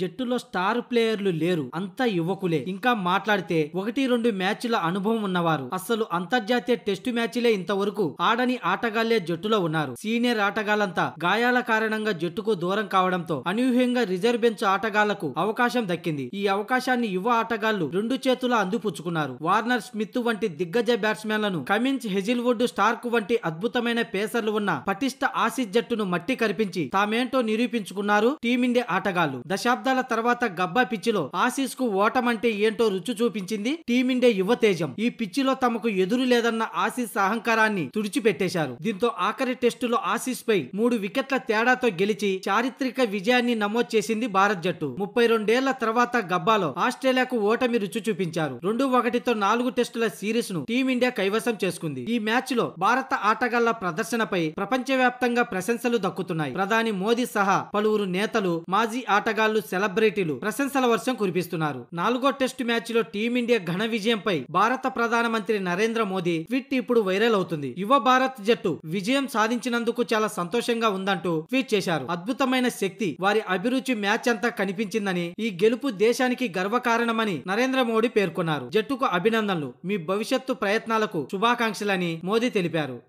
జట్టులో స్టార్ ప్లేయర్లు లేరు అంతా యువకులే ఇంకా మాట్లాడితే ఒకటి రెండు మ్యాచ్ల అనుభవం ఉన్నవారు అసలు అంతర్జాతీయ టెస్టు మ్యాచ్లే ఇంతవరకు ఆడని ఆటగాళ్లే జట్టులో ఉన్నారు సీనియర్ ఆటగాళ్లంతా గాయాల కారణంగా జట్టుకు దూరం కావడంతో అనూహ్యంగా రిజర్వ్ బెంచ్ ఆటగాళ్లకు అవకాశం దక్కింది ఈ అవకాశాన్ని యువ ఆటగాళ్లు రెండు చేతుల అందిపుచ్చుకున్నారు వార్నర్ స్మిత్ వంటి దిగ్గజ బ్యాట్స్మెన్లను కమిన్స్ హెజిల్వుడ్ స్టార్క్ వంటి అద్భుతమైన పేసర్లు ఉన్న పటిష్ట ఆసిస్ జట్టును మట్టి కరిపించి తామేంటో నిరూపించుకున్నారు టీమిండియా ఆటగాళ్లు దశాబ్ద దశాబ్దాల తర్వాత గబ్బా పిచ్చిలో ఆసీస్ కు ఓటమంటే ఏంటో రుచి చూపించింది టీమిండియా యువతేజం ఈ పిచ్చిలో తమకు ఎదురు లేదన్న ఆసీస్ అహంకారాన్ని తుడిచిపెట్టేశారు దీంతో ఆఖరి టెస్టులో ఆసీస్ పై మూడు వికెట్ల తేడాతో గెలిచి చారిత్రక విజయాన్ని నమోదు చేసింది భారత్ జట్టు ముప్పై రెండేళ్ల తర్వాత గబ్బాలో ఆస్ట్రేలియాకు ఓటమి రుచి చూపించారు రెండు ఒకటితో నాలుగు టెస్టుల సిరీస్ ను టీమిండియా కైవసం చేసుకుంది ఈ మ్యాచ్ లో భారత ఆటగాళ్ల ప్రదర్శనపై ప్రపంచవ్యాప్తంగా ప్రశంసలు దక్కుతున్నాయి ప్రధాని మోదీ సహా పలువురు నేతలు మాజీ ఆటగాళ్లు సెలబ్రిటీలు ప్రశంసల వర్షం కురిపిస్తున్నారు నాలుగో టెస్టు మ్యాచ్ లో టీమిండియా ఘన విజయంపై భారత మంత్రి నరేంద్ర మోదీ ట్వీట్ ఇప్పుడు వైరల్ అవుతుంది యువ భారత్ జట్టు విజయం సాధించినందుకు చాలా సంతోషంగా ఉందంటూ ట్వీట్ చేశారు అద్భుతమైన శక్తి వారి అభిరుచి మ్యాచ్ అంతా కనిపించిందని ఈ గెలుపు దేశానికి గర్వకారణమని నరేంద్ర మోడీ పేర్కొన్నారు జట్టుకు అభినందనలు మీ భవిష్యత్తు ప్రయత్నాలకు శుభాకాంక్షలని మోదీ తెలిపారు